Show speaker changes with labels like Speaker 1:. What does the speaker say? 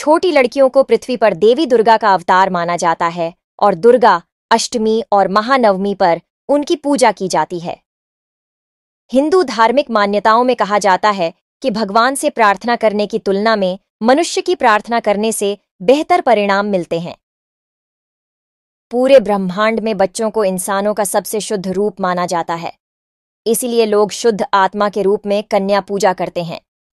Speaker 1: छोटी लड़कियों को पृथ्वी पर देवी दुर्गा का अवतार माना जाता है और दुर्गा अष्टमी और महानवमी पर उनकी पूजा की जाती है हिंदू धार्मिक मान्यताओं में कहा जाता है कि भगवान से प्रार्थना करने की तुलना में मनुष्य की प्रार्थना करने से बेहतर परिणाम मिलते हैं पूरे ब्रह्मांड में बच्चों को इंसानों का सबसे शुद्ध रूप माना जाता है इसीलिए लोग शुद्ध आत्मा के रूप में कन्या पूजा करते हैं